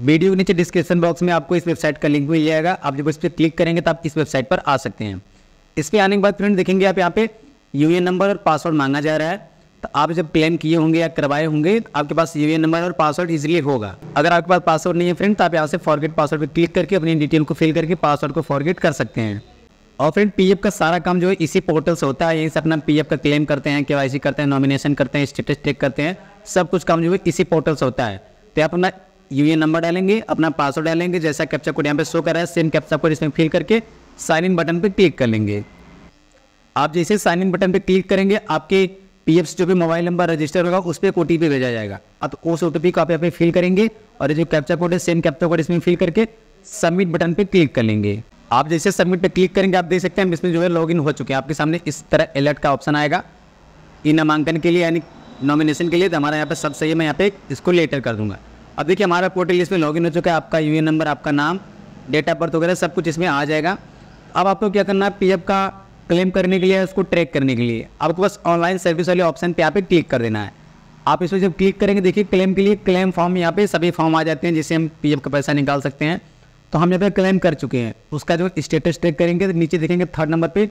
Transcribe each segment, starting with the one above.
video के नीचे description box में आपको इस वेबसाइट का लिंक मिल जाएगा आप जब इस पर क्लिक करेंगे तो आप इस वेबसाइट पर आ सकते हैं इस पर आने के बाद फ्रेंड देखेंगे आप यहाँ पे यू नंबर और पासवर्ड मांगा जा रहा है तो आप जब क्लेम किए होंगे या करवाए होंगे तो आपके पास यू नंबर और पासवर्ड इजीली होगा अगर आपके पास पासवर्ड नहीं है फ्रेंड तो आप यहाँ से फॉरगेट पासवर्ड पर क्लिक करके अपनी डिटेल को फिल करके पासवर्ड को फॉरगेट कर सकते हैं और फ्रेंड पी का सारा काम जो है इसी पोर्टल से होता है यहीं से अपना पी का क्लेम करते हैं के करते हैं नॉमिनेशन करते हैं स्टेटस चेक करते हैं सब कुछ काम जो है इसी पोर्टल से होता है तो आप अपना यूएन नंबर डालेंगे अपना पासवर्ड डालेंगे जैसा कैप्चा कोड यहाँ पे शो कर रहा है सेम कैप्चा कोड इसमें फिल करके साइन इन बटन पर क्लिक कर लेंगे आप जैसे साइन इन बटन पर क्लिक करेंगे आपके पी एफ जो भी मोबाइल नंबर रजिस्टर होगा उस पर एक ओ भेजा जाएगा अब उस ओ को आप यहाँ पे फिल करेंगे और ये जो कैप्चा कोड है सेम कैप्चा कोड इसमें फिल करके सबमिट बटन पर क्लिक कर लेंगे आप जैसे सबमिट पर क्लिक करेंगे आप देख सकते हैं इसमें जो है लॉग हो चुके हैं आपके सामने इस तरह अलर्ट का ऑप्शन आएगा इन नामांकन के लिए यानी नॉमिनेशन के लिए तो हमारा यहाँ पे सब सही है मैं यहाँ पे इसको लेटर कर दूंगा अब देखिए हमारा पोर्टल इसमें लॉगिन हो चुका है आपका यू नंबर आपका नाम डेट ऑफ बर्थ वगैरह सब कुछ इसमें आ जाएगा अब आपको क्या करना है पी का क्लेम करने के लिए उसको ट्रैक करने के लिए आपको बस ऑनलाइन सर्विस वाले ऑप्शन पे यहाँ पे क्लिक कर देना है आप इसमें जब क्लिक करेंगे देखिए क्लेम के लिए क्लेम फॉर्म यहाँ पे सभी फॉर्म आ जाते हैं जिससे हम पी का पैसा निकाल सकते हैं तो हम यहाँ पे क्लेम कर चुके हैं उसका जो स्टेटस ट्रैक करेंगे तो नीचे देखेंगे थर्ड नंबर पर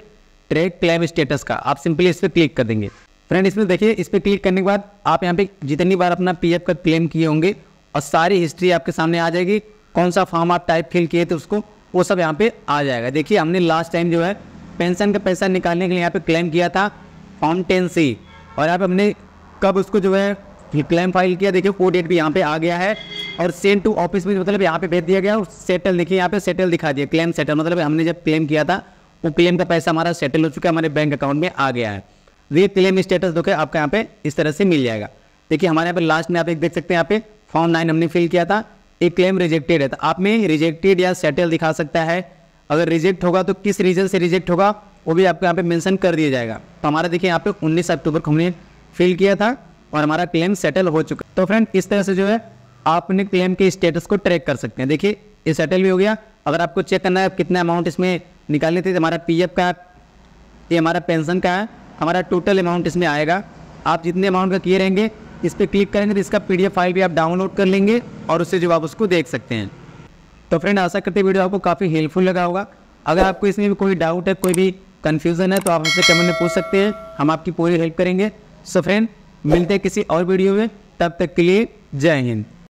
ट्रैक क्लेम स्टेटस का आप सिंपली इस पर क्लिक कर देंगे फ्रेंड इसमें देखिए इस पर क्लिक करने के बाद आप यहाँ पे जितनी बार अपना पी का क्लेम किए होंगे और सारी हिस्ट्री आपके सामने आ जाएगी कौन सा फॉर्म आप टाइप फिल किए थे उसको वो सब यहाँ पे आ जाएगा देखिए हमने लास्ट टाइम जो है पेंशन का पैसा निकालने के लिए यहाँ पे क्लेम किया था फॉर्म टेन सी और यहाँ पे हमने कब उसको जो है क्लेम फाइल किया देखिए वो डेट भी यहाँ पे आ गया है और सेंड टू ऑफिस में मतलब यहाँ पे भेज दिया गया और सेटल देखिए यहाँ पे सेटल दिखा दिया क्लेम सेटल मतलब हमने जब क्लेम किया था वो क्लेम का पैसा हमारा सेटल हो चुका है हमारे बैंक अकाउंट में आ गया है तो ये क्लेम स्टेटस देखे आपका यहाँ पे इस तरह से मिल जाएगा देखिए हमारे यहाँ पे लास्ट में आप एक देख सकते हैं यहाँ पे फॉर्म नाइन हमने फिल किया था एक क्लेम रिजेक्टेड है तो आप में रिजेक्टेड या सेटल दिखा सकता है अगर रिजेक्ट होगा तो किस रीजन से रिजेक्ट होगा वो भी आपको यहाँ पे मेंशन कर दिया जाएगा तो हमारा देखिए यहाँ पे 19 अक्टूबर को हमने फिल किया था और हमारा क्लेम सेटल हो चुका तो फ्रेंड इस तरह से जो है आप अपने क्लेम के स्टेटस को ट्रैक कर सकते हैं देखिए ये सेटल भी हो गया अगर आपको चेक करना है कितना अमाउंट इसमें निकालने थे तो हमारा पी का ये हमारा पेंशन का है हमारा टोटल अमाउंट इसमें आएगा आप जितने अमाउंट का किए रहेंगे इस पर क्लिक करेंगे तो इसका पी फाइल भी आप डाउनलोड कर लेंगे और उससे जो आप उसको देख सकते हैं तो फ्रेंड आशा करते वीडियो आपको काफ़ी हेल्पफुल लगा होगा अगर आपको इसमें भी कोई डाउट है कोई भी कन्फ्यूज़न है तो आप हमसे कमेंट में पूछ सकते हैं हम आपकी पूरी हेल्प करेंगे सो फ्रेंड मिलते हैं किसी और वीडियो में तब तक के लिए जय हिंद